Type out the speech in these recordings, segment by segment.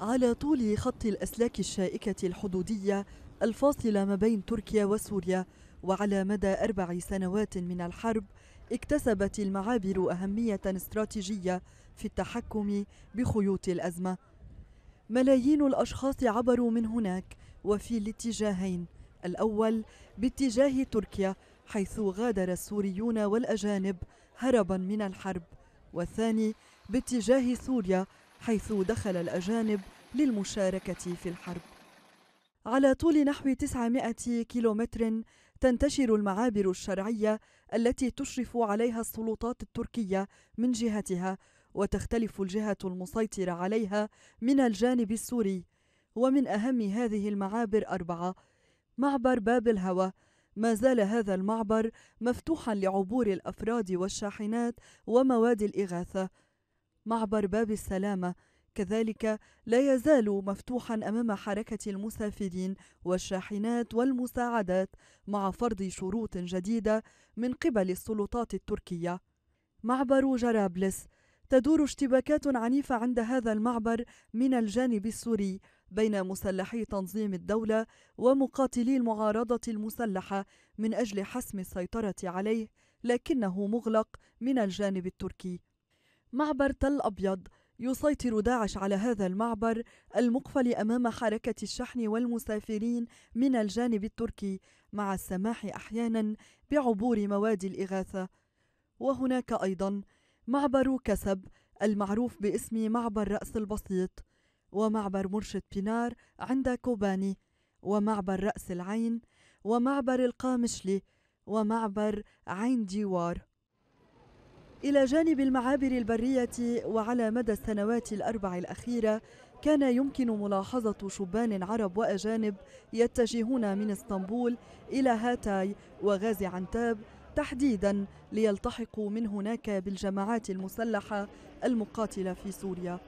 على طول خط الأسلاك الشائكة الحدودية الفاصلة ما بين تركيا وسوريا وعلى مدى أربع سنوات من الحرب اكتسبت المعابر أهمية استراتيجية في التحكم بخيوط الأزمة ملايين الأشخاص عبروا من هناك وفي الاتجاهين الأول باتجاه تركيا حيث غادر السوريون والأجانب هربا من الحرب والثاني باتجاه سوريا حيث دخل الأجانب للمشاركة في الحرب على طول نحو 900 كيلومتر تنتشر المعابر الشرعية التي تشرف عليها السلطات التركية من جهتها وتختلف الجهة المسيطرة عليها من الجانب السوري ومن أهم هذه المعابر أربعة معبر باب الهوى ما زال هذا المعبر مفتوحا لعبور الأفراد والشاحنات ومواد الإغاثة معبر باب السلامة كذلك لا يزال مفتوحا امام حركه المسافرين والشاحنات والمساعدات مع فرض شروط جديده من قبل السلطات التركيه معبر جرابلس تدور اشتباكات عنيفه عند هذا المعبر من الجانب السوري بين مسلحي تنظيم الدوله ومقاتلي المعارضه المسلحه من اجل حسم السيطره عليه لكنه مغلق من الجانب التركي معبر تل أبيض يسيطر داعش على هذا المعبر المقفل امام حركه الشحن والمسافرين من الجانب التركي مع السماح احيانا بعبور مواد الاغاثه وهناك ايضا معبر كسب المعروف باسم معبر راس البسيط ومعبر مرشد بينار عند كوباني ومعبر راس العين ومعبر القامشلي ومعبر عين ديوار إلى جانب المعابر البرية وعلى مدى السنوات الأربع الأخيرة كان يمكن ملاحظة شبان عرب وأجانب يتجهون من اسطنبول إلى هاتاي وغازي عنتاب تحديدا ليلتحقوا من هناك بالجماعات المسلحة المقاتلة في سوريا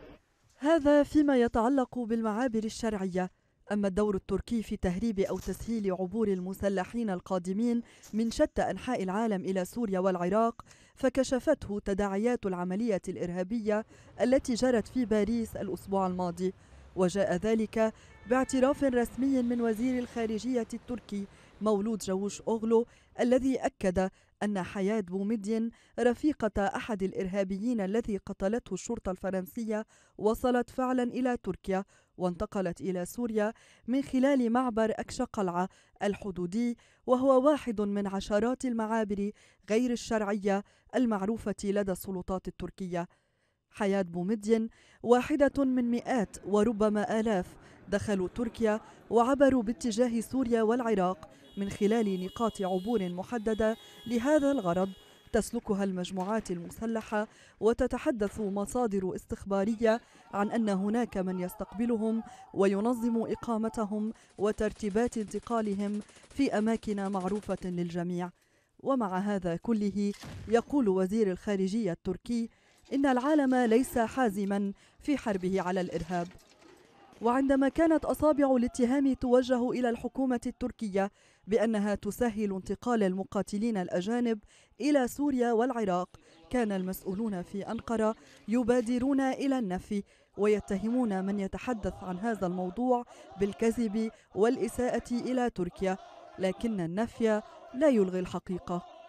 هذا فيما يتعلق بالمعابر الشرعية أما الدور التركي في تهريب أو تسهيل عبور المسلحين القادمين من شتى أنحاء العالم إلى سوريا والعراق فكشفته تداعيات العملية الإرهابية التي جرت في باريس الأسبوع الماضي وجاء ذلك باعتراف رسمي من وزير الخارجية التركي مولود جووش أوغلو الذي أكد أن حياة بومدين رفيقة أحد الإرهابيين الذي قتلته الشرطة الفرنسية وصلت فعلا إلى تركيا وانتقلت إلى سوريا من خلال معبر أكشا قلعة الحدودي وهو واحد من عشرات المعابر غير الشرعية المعروفة لدى السلطات التركية حياة بومدين واحدة من مئات وربما آلاف دخلوا تركيا وعبروا باتجاه سوريا والعراق من خلال نقاط عبور محددة لهذا الغرض تسلكها المجموعات المسلحه وتتحدث مصادر استخباريه عن ان هناك من يستقبلهم وينظم اقامتهم وترتيبات انتقالهم في اماكن معروفه للجميع ومع هذا كله يقول وزير الخارجيه التركي ان العالم ليس حازما في حربه على الارهاب وعندما كانت أصابع الاتهام توجه إلى الحكومة التركية بأنها تسهل انتقال المقاتلين الأجانب إلى سوريا والعراق كان المسؤولون في أنقرة يبادرون إلى النفي ويتهمون من يتحدث عن هذا الموضوع بالكذب والإساءة إلى تركيا لكن النفي لا يلغي الحقيقة